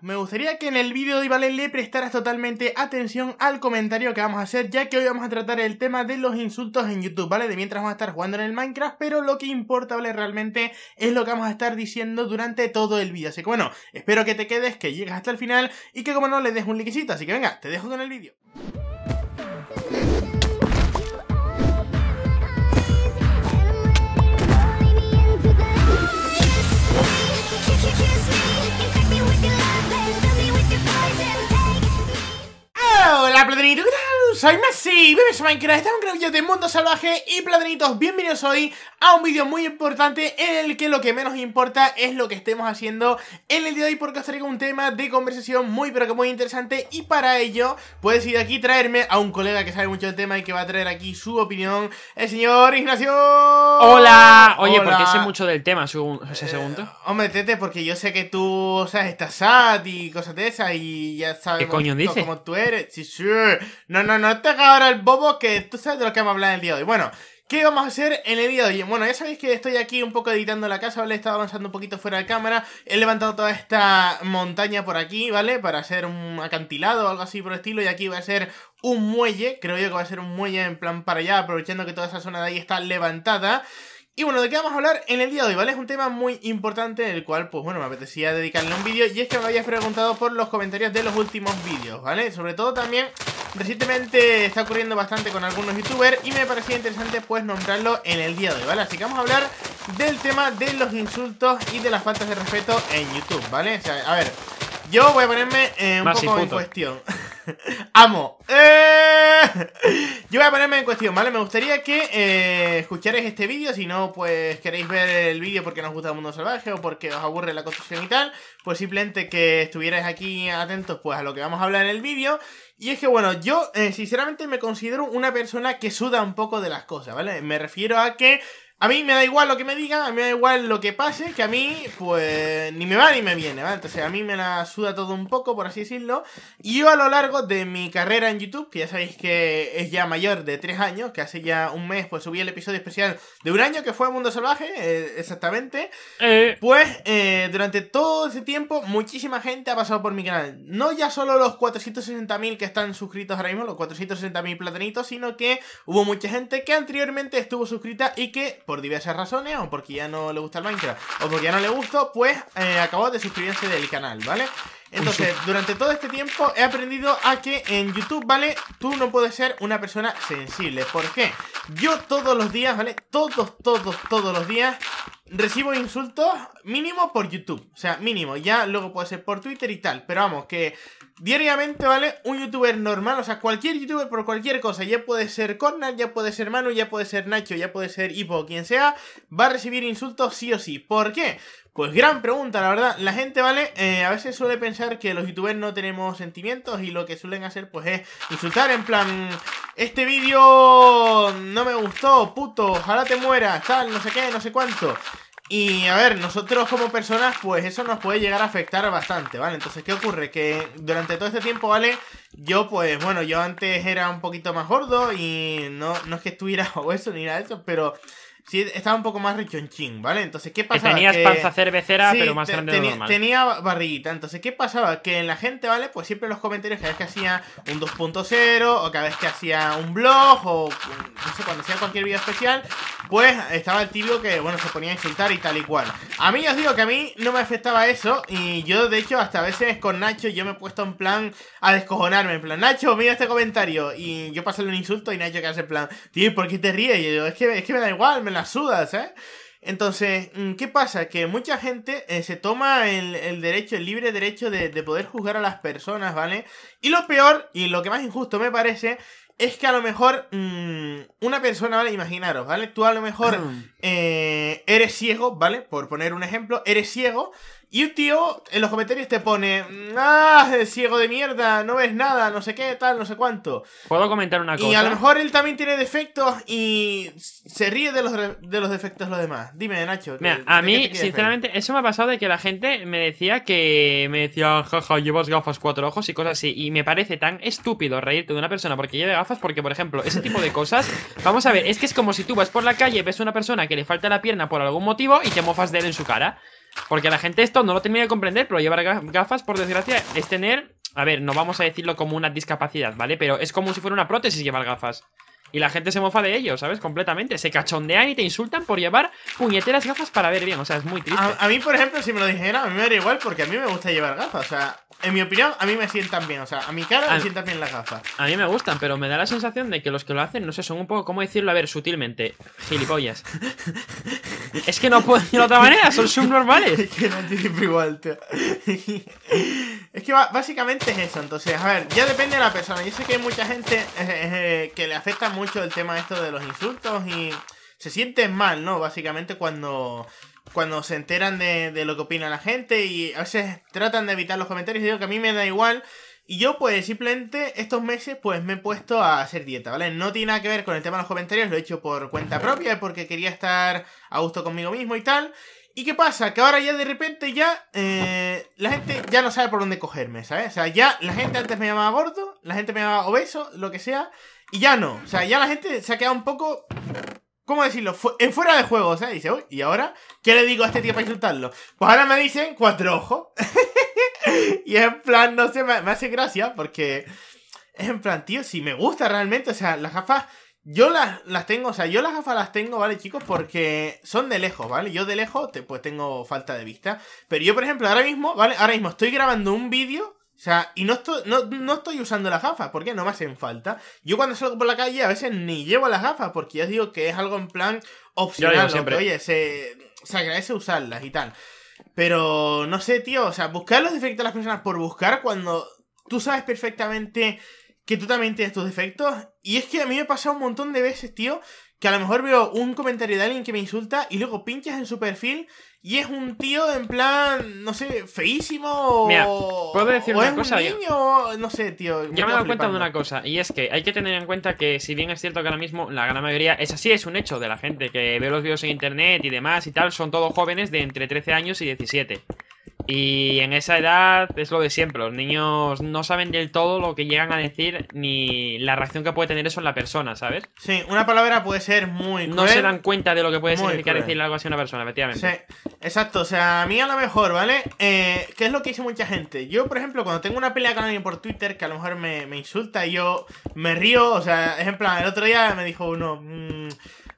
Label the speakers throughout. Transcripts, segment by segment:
Speaker 1: me gustaría que en el vídeo de vale, le prestaras totalmente atención al comentario que vamos a hacer, ya que hoy vamos a tratar el tema de los insultos en YouTube, ¿vale? De mientras vamos a estar jugando en el Minecraft, pero lo que importa, ¿vale? Realmente es lo que vamos a estar diciendo durante todo el vídeo. Así que bueno, espero que te quedes, que llegues hasta el final y que como no le des un likecito. Así que venga, te dejo con el vídeo. Soy Messi, a Minecraft, estamos en de Mundo Salvaje y Platanitos, bienvenidos hoy a un vídeo muy importante en el que lo que menos importa es lo que estemos haciendo en el día de hoy porque os traigo un tema de conversación muy pero que muy interesante y para ello puedes ir aquí traerme a un colega que sabe mucho del tema y que va a traer aquí su opinión, el señor Ignacio. Hola, oye, porque sé mucho
Speaker 2: del tema, según, ese eh, segundo.
Speaker 1: hombre, tete, porque yo sé que tú, o sea, estás sad y cosas de esas y ya sabes cómo tú eres. Sí, sí. No, no, no no te ahora el bobo que tú sabes de lo que vamos a hablar el día de hoy. Bueno, ¿Qué vamos a hacer en el día de hoy? Bueno, ya sabéis que estoy aquí un poco editando la casa, ¿vale? He estado avanzando un poquito fuera de cámara. He levantado toda esta montaña por aquí, ¿vale? Para hacer un acantilado o algo así por el estilo. Y aquí va a ser un muelle. Creo yo que va a ser un muelle en plan para allá, aprovechando que toda esa zona de ahí está levantada. Y bueno, ¿de qué vamos a hablar en el día de hoy? ¿Vale? Es un tema muy importante en el cual, pues bueno, me apetecía dedicarle un vídeo y es que me habías preguntado por los comentarios de los últimos vídeos, ¿vale? Sobre todo también, recientemente está ocurriendo bastante con algunos youtubers y me parecía interesante pues nombrarlo en el día de hoy, ¿vale? Así que vamos a hablar del tema de los insultos y de las faltas de respeto en YouTube, ¿vale? O sea, a ver, yo voy a ponerme eh, un poco en cuestión. Amo. Eh, yo voy a ponerme en cuestión, ¿vale? Me gustaría que eh, este vídeo. Si no, pues queréis ver el vídeo porque nos gusta el mundo salvaje o porque os aburre la construcción y tal. Pues simplemente que estuvierais aquí atentos pues a lo que vamos a hablar en el vídeo. Y es que, bueno, yo eh, sinceramente me considero una persona que suda un poco de las cosas, ¿vale? Me refiero a que a mí me da igual lo que me digan, a mí me da igual lo que pase, que a mí, pues, ni me va ni me viene, ¿vale? Entonces, a mí me la suda todo un poco, por así decirlo. Y yo a lo largo de mi carrera en YouTube, que ya sabéis que es ya mayor de tres años, que hace ya un mes, pues, subí el episodio especial de un año que fue Mundo Salvaje, eh, exactamente. Eh. Pues, eh, durante todo ese tiempo, muchísima gente ha pasado por mi canal. No ya solo los 460.000 que están suscritos ahora mismo, los 460.000 platanitos, sino que hubo mucha gente que anteriormente estuvo suscrita y que por diversas razones, o porque ya no le gusta el Minecraft, o porque ya no le gustó, pues eh, acabo de suscribirse del canal, ¿vale? Entonces, durante todo este tiempo he aprendido a que en YouTube, ¿vale? Tú no puedes ser una persona sensible. ¿Por qué? Yo todos los días, ¿vale? Todos, todos, todos los días Recibo insultos mínimo por YouTube. O sea, mínimo. Ya luego puede ser por Twitter y tal. Pero vamos, que diariamente, ¿vale? Un youtuber normal, o sea, cualquier youtuber por cualquier cosa. Ya puede ser Cornel, ya puede ser Manu, ya puede ser Nacho, ya puede ser Ipo, quien sea. Va a recibir insultos sí o sí. ¿Por qué? Pues gran pregunta, la verdad. La gente, ¿vale? Eh, a veces suele pensar que los youtubers no tenemos sentimientos y lo que suelen hacer, pues, es insultar en plan... Este vídeo no me gustó, puto, ojalá te mueras, tal, no sé qué, no sé cuánto. Y a ver, nosotros como personas, pues eso nos puede llegar a afectar bastante, ¿vale? Entonces, ¿qué ocurre? Que durante todo este tiempo, ¿vale? Yo, pues bueno, yo antes era un poquito más gordo y no, no es que estuviera o eso ni nada de eso, pero sí estaba un poco más rechonchín, ¿vale? Entonces, ¿qué pasaba? Que tenías panza cervecera, pero más grande de normal. Tenía barriguita. Entonces, ¿qué pasaba? Que en la gente, ¿vale? Pues siempre los comentarios, cada vez que hacía un 2.0, o cada vez que hacía un blog, o no sé, cuando hacía cualquier video especial, pues estaba el tío que, bueno, se ponía a insultar y tal y cual. A mí, os digo que a mí no me afectaba eso, y yo, de hecho, hasta a veces con Nacho, yo me he puesto en plan a descojonarme, en plan, Nacho, mira este comentario, y yo pasarle un insulto, y Nacho que hace en plan, tío, ¿por qué te ríes? Y yo, es que, es que me da igual, me sudas, ¿eh? Entonces, mm, ¿qué pasa? Que mucha gente eh, se toma el, derecho, el libre derecho de, poder juzgar a las personas, ¿vale? Y lo peor, y lo que más injusto me parece, es que a lo mejor mm, una persona, ¿vale? Imaginaros, ¿vale? Tú a lo mejor mm. eh, eres ciego, ¿vale? Por poner un ejemplo, eres ciego. Y un tío en los comentarios te pone, ah, ciego de mierda, no ves nada, no sé qué, tal, no sé cuánto.
Speaker 2: Puedo comentar una cosa. Y a lo
Speaker 1: mejor él también tiene defectos y se ríe de los, defectos los demás. Dime, Nacho. a mí, sinceramente,
Speaker 2: eso me ha pasado de que la gente me decía que me decía, jaja, llevas gafas cuatro ojos y cosas así. Y me parece tan estúpido reírte de una persona porque lleve gafas, porque, por ejemplo, ese tipo de cosas, vamos a ver, es que es como si tú vas por la calle, ves a una persona que le falta la pierna por algún motivo y te mofas de él en su cara. Porque la gente esto no lo termina de comprender, pero llevar gafas, por desgracia, es tener... A ver, no vamos a decirlo como una discapacidad, ¿vale? Pero es como si fuera una prótesis llevar gafas. Y la gente se mofa de ellos ¿sabes? Completamente. Se cachondean y te insultan por llevar puñeteras gafas para ver bien. O sea, es muy triste. A, mí, por ejemplo, si me lo dijeran, a mí me da igual porque a mí me gusta llevar gafas. O
Speaker 1: sea, en mi opinión, a mí me sientan bien. O sea, a mi cara me sientan bien las gafas.
Speaker 2: A mí me gustan, pero me da la sensación de que los que lo hacen, no sé, son un poco, ¿cómo decirlo? A ver, sutilmente. Gilipollas. es que no puedo decirlo de otra manera, son subnormales. es que no anticipo igual, tío.
Speaker 1: es que básicamente es eso. Entonces, a ver, ya depende de la persona. Yo sé que hay mucha gente eh, eh, que le afecta mucho el tema esto de los insultos y se sienten mal, ¿no? Básicamente cuando cuando se enteran de, lo que opina la gente y a veces tratan de evitar los comentarios. Digo que a mí me da igual. Y yo, pues, simplemente estos meses, pues, me he puesto a hacer dieta, ¿vale? No tiene nada que ver con el tema de los comentarios, lo he hecho por cuenta propia, porque quería estar a gusto conmigo mismo y tal. ¿Y qué pasa? Que ahora ya de repente ya eh, la gente ya no sabe por dónde cogerme, ¿sabes? O sea, ya la gente antes me llamaba gordo, la gente me llamaba obeso, lo que sea, y ya no. O sea, ya la gente se ha quedado un poco ¿Cómo decirlo? en eh, fuera de juego, o sea, dice, uy, ¿y ahora? ¿Qué le digo a este tío para insultarlo? Pues ahora me dicen cuatro ojos. y en plan, no sé, me, hace gracia porque en plan, tío, si me gusta realmente, o sea, las gafas, yo las, las tengo, o sea, yo las gafas las tengo, ¿vale, chicos? Porque son de lejos, ¿vale? Yo de lejos, pues tengo falta de vista. Pero yo, por ejemplo, ahora mismo, ¿vale? Ahora mismo estoy grabando un vídeo o sea, y no estoy, no, estoy usando las gafas, porque no me hacen falta. Yo cuando salgo por la calle a veces ni llevo las gafas, porque ya digo que es algo en plan opcional. oye, se, se agradece usarlas y tal. Pero no sé, tío, o sea, buscar los defectos de las personas por buscar cuando tú sabes perfectamente que tú también tienes tus defectos. Y es que a mí me ha pasado un montón de veces, tío, que a lo mejor veo un comentario de alguien que me insulta y luego pinchas en su perfil y es un tío en plan, no sé, feísimo Mira, o, ¿puedo decir una cosa? un niño, no sé, tío. Yo me he dado cuenta de una
Speaker 2: cosa y es que hay que tener en cuenta que si bien es cierto que ahora mismo la gran mayoría, es así, es un hecho de la gente que ve los vídeos en internet y demás y tal, son todos jóvenes de entre 13 años y 17. Y en esa edad es lo de siempre, los niños no saben del todo lo que llegan a decir ni la reacción que puede tener eso en la persona, ¿sabes? Sí, una palabra puede ser muy... no se dan cuenta de lo que puede significar decir decirle algo así a una persona, efectivamente.
Speaker 1: Sí, exacto, o sea, a mí a lo mejor, ¿vale? Eh, ¿Qué es lo que dice mucha gente? Yo, por ejemplo, cuando tengo una pelea con alguien por Twitter que a lo mejor me, insulta y yo me río, o sea, ejemplo, el otro día me dijo uno... Mm,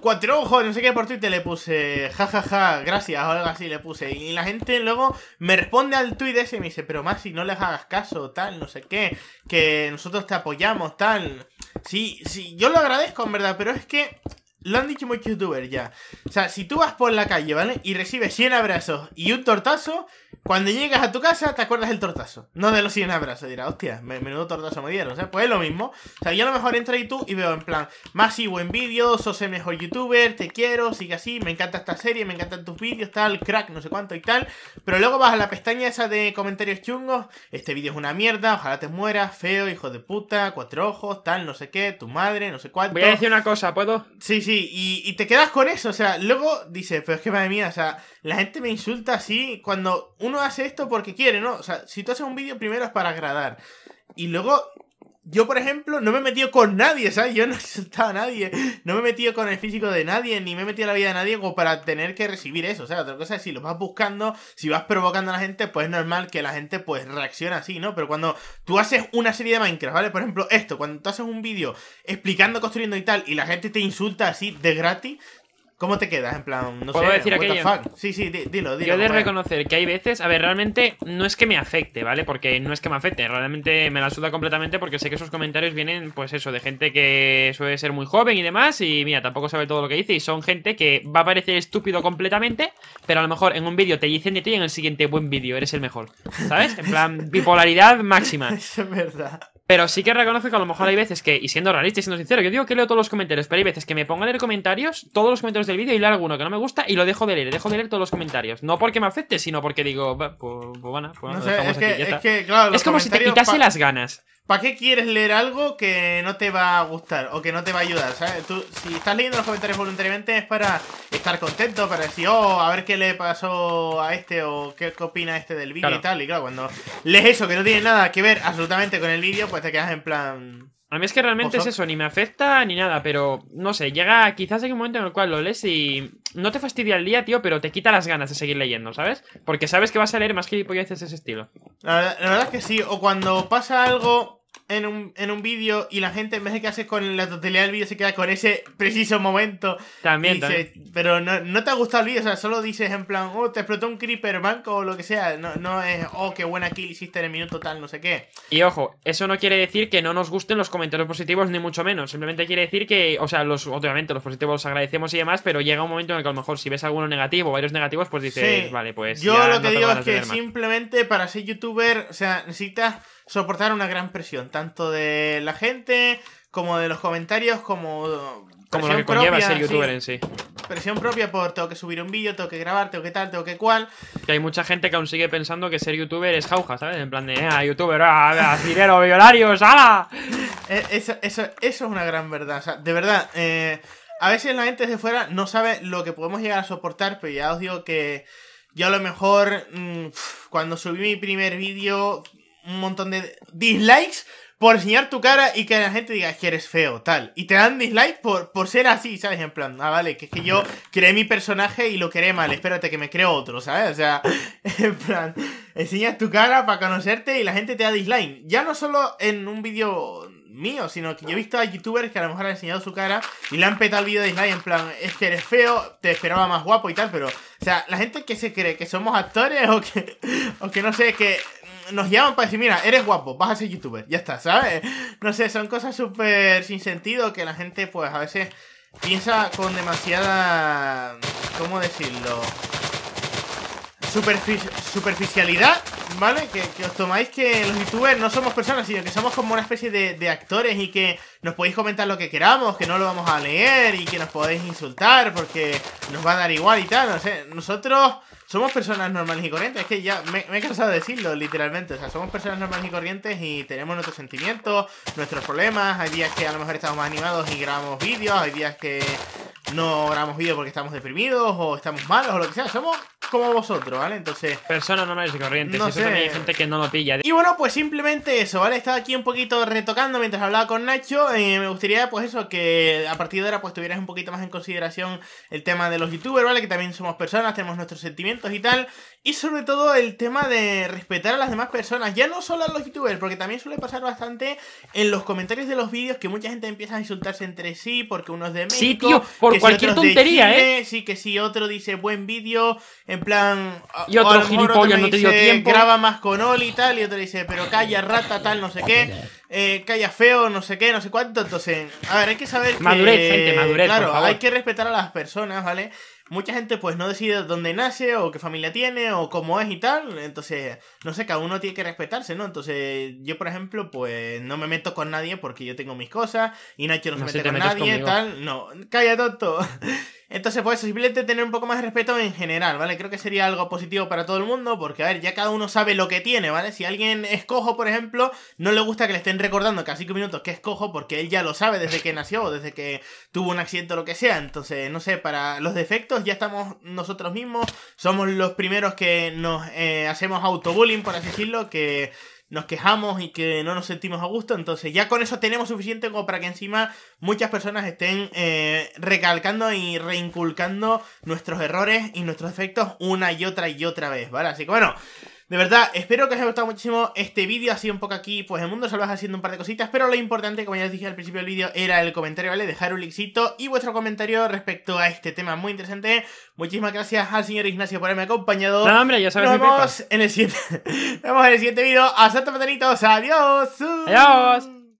Speaker 1: cuatro ojos, no sé qué por Twitter, le puse Ja, ja, ja, gracias o algo así, le puse. Y la gente luego me responde al tuit ese y me dice, pero si no les hagas caso, tal, no sé qué, que nosotros te apoyamos, tal. Sí, sí, yo lo agradezco en verdad, pero es que lo han dicho muchos youtubers ya. O sea, si tú vas por la calle, ¿vale? Y recibes 100 abrazos y un tortazo, cuando llegas a tu casa te acuerdas del tortazo. No de los 100 abrazos. Dirás, hostia, menudo tortazo me dieron. O sea, pues es lo mismo. O sea, yo a lo mejor entro y tú y veo en plan, Más y buen vídeo sos el mejor youtuber, te quiero, sigue así, me encanta esta serie, me encantan tus vídeos, tal, crack, no sé cuánto y tal. Pero luego vas a la pestaña esa de comentarios chungos, este vídeo es una mierda, ojalá te mueras, feo, hijo de puta, cuatro ojos, tal, no sé qué, tu madre, no sé cuánto. Voy a decir una cosa, ¿puedo? Sí, sí y, y, te quedas con eso. O sea, luego Dice, pero es que madre mía, o sea, la gente me insulta así cuando uno hace esto porque quiere, ¿no? O sea, si tú haces un vídeo, primero es para agradar. Y luego yo, por ejemplo, no me he metido con nadie, ¿sabes? Yo no he insultado a nadie, no me he metido con el físico de nadie, ni me he metido en la vida de nadie como para tener que recibir eso, o sea, otra cosa es si lo vas buscando, si vas provocando a la gente, pues es normal que la gente pues reaccione así, ¿no? Pero cuando tú haces una serie de Minecraft, ¿vale? Por ejemplo, esto, cuando tú haces un vídeo explicando, construyendo y tal, y la gente te insulta así de gratis, ¿Cómo te quedas? En plan, no ¿Puedo decir aquello? Sí, sí, dilo, dilo. Yo de
Speaker 2: reconocer que hay veces, a ver, realmente no es que me afecte, ¿vale? Porque no es que me afecte, realmente me la suda completamente porque sé que esos comentarios vienen, pues eso, de gente que suele ser muy joven y demás, y mira, tampoco sabe todo lo que dice, y son gente que va a parecer estúpido completamente, pero a lo mejor en un vídeo te dicen de ti y en el siguiente buen vídeo, eres el mejor, ¿sabes? En plan, bipolaridad máxima. es verdad. Pero sí que reconozco que a lo mejor hay veces que, y siendo realista y siendo sincero, yo digo que leo todos los comentarios, pero hay veces que me pongo a leer comentarios, todos los comentarios del vídeo y leo alguno que no me gusta y lo dejo de leer, dejo de leer todos los comentarios. No porque me afecte, sino porque digo, pues, pues, bueno, pues, es, como si te quitase las ganas.
Speaker 1: ¿Para qué quieres leer algo que no te va a gustar o que no te va a ayudar? ¿sabes? Tú, si estás leyendo los comentarios voluntariamente es para estar contento, para decir, oh, a ver qué le pasó a este o qué opina este del vídeo y tal. Y claro, cuando lees eso
Speaker 2: que no tiene nada que ver absolutamente con el vídeo, pues te quedas en plan... A mí es que realmente es eso, ni me afecta ni nada, pero no sé, llega quizás en un momento en el cual lo lees y no te fastidia el día, tío, pero te quita las ganas de seguir leyendo, ¿sabes? Porque sabes que vas a leer más que de ese estilo. la verdad es que sí, o cuando pasa algo en un, en un vídeo y la gente en vez de que haces con la
Speaker 1: totalidad del vídeo se queda con ese preciso momento. También, Pero no, te ha gustado el vídeo, o sea, solo dices en plan, oh, te explotó un creeper banco o lo que sea. No, es, oh, qué buena kill hiciste en el minuto tal, no sé qué.
Speaker 2: Y ojo, eso no quiere decir que no nos gusten los comentarios positivos, ni mucho menos. Simplemente quiere decir que, o sea, los, obviamente los positivos los agradecemos y demás, pero llega un momento en el que a lo mejor si ves alguno negativo, o varios negativos, pues dices, vale, pues. Yo lo que digo es que
Speaker 1: simplemente para ser youtuber, o sea, necesitas soportar una gran presión, tanto de la gente como de los comentarios, como... Como lo que conlleva ser youtuber en sí. Presión propia por tengo que subir un vídeo,
Speaker 2: tengo que grabar, tengo que tal, tengo que cual. Que hay mucha gente que aún sigue pensando que ser youtuber es jauja, ¿sabes? En plan de, ah, youtuber, ah, dinero, millonarios, eh, Eso, eso, eso, es una gran
Speaker 1: verdad. O sea, de verdad, eh, a veces la gente desde fuera no sabe lo que podemos llegar a soportar, pero ya os digo que yo a lo mejor mm, cuando subí mi primer vídeo un montón de dislikes por enseñar tu cara y que la gente diga que eres feo, tal. Y te dan dislike por, por ser así, ¿sabes? En plan, ah, vale, que es que yo creé mi personaje y lo creé mal, espérate que me creo otro, ¿sabes? O sea, en plan, enseñas tu cara para conocerte y la gente te da dislike. Ya no solo en un vídeo mío, sino que yo he visto a youtubers que a lo mejor han enseñado su cara y le han petado el vídeo de dislike en plan, es que eres feo, te esperaba más guapo y tal, pero, o sea, la gente que se cree que somos actores o que, o que no sé, que nos llaman para decir, mira, eres guapo, vas a ser youtuber, ya está, ¿sabes? No sé, son cosas súper sin sentido que la gente pues a veces piensa con demasiada... ¿Cómo decirlo? superficialidad, ¿vale? Que, os tomáis que los youtubers no somos personas, sino que somos como una especie de, de, actores y que nos podéis comentar lo que queramos, que no lo vamos a leer y que nos podéis insultar porque nos va a dar igual y tal, no sé, nosotros somos personas normales y corrientes. Es que ya me, he cansado de decirlo, literalmente. O sea, somos personas normales y corrientes y tenemos nuestros sentimientos, nuestros problemas. Hay días que a lo mejor estamos más animados y grabamos vídeos. Hay días que no grabamos vídeos porque estamos deprimidos o estamos malos o
Speaker 2: lo que sea. Somos como vosotros, ¿vale? Entonces... Personas normales y corrientes. No sé. hay gente que no lo pilla. Y
Speaker 1: bueno, pues simplemente eso, ¿vale? Estaba aquí un poquito retocando mientras hablaba con Nacho. Eh, me gustaría, pues eso, que a partir de ahora pues tuvieras un poquito más en consideración el tema de los youtubers, ¿vale? Que también somos personas, tenemos nuestros sentimientos y tal. Y sobre todo el tema de respetar a las demás personas, ya no solo a los youtubers, porque también suele pasar bastante en los comentarios de los vídeos que mucha gente empieza a insultarse entre sí porque uno es de México. por cualquier tontería, ¿eh? Sí, que si otro dice buen vídeo, en plan. Y otro, gilipollas, no te dio tiempo. Graba más con Oli y tal, y otro dice, pero calla, rata, tal, no sé qué. Eh, calla feo, no sé qué, no sé cuánto. Entonces, a ver, hay que saber. Madurez, gente, madurez. Claro, hay que respetar a las personas, ¿vale? mucha gente pues no decide dónde nace o qué familia tiene o cómo es y tal. Entonces, no sé, cada uno tiene que respetarse, ¿no? Entonces, yo por ejemplo, pues no me meto con nadie porque yo tengo mis cosas y Nacho no, no se mete con nadie, tal. No, calla tonto. Entonces, pues simplemente tener un poco más de respeto en general, ¿vale? Creo que sería algo positivo para todo el mundo, porque, a ver, ya cada uno sabe lo que tiene, ¿vale? Si alguien es cojo, por ejemplo, no le gusta que le estén recordando cada cinco minutos que es cojo, porque él ya lo sabe desde que nació o desde que tuvo un accidente o lo que sea. Entonces, no sé, para los defectos ya estamos nosotros mismos, somos los primeros que nos eh, hacemos autobullying, por así decirlo, que nos quejamos y que no nos sentimos a gusto, entonces ya con eso tenemos suficiente como para que encima muchas personas estén eh, recalcando y reinculcando nuestros errores y nuestros defectos una y otra y otra vez, ¿vale? Así que bueno. De verdad, espero que os haya gustado muchísimo este vídeo, así un poco aquí, pues el mundo salvaje haciendo un par de cositas, pero lo importante, como ya os dije al principio del vídeo, era el comentario, ¿vale? Dejar un likecito y vuestro comentario respecto a este tema muy interesante. Muchísimas gracias al señor Ignacio por haberme acompañado. No, hombre, ya sabes Nos vemos en el siguiente, Nos vemos en el siguiente vídeo. Hasta patanitos! adiós. Adiós.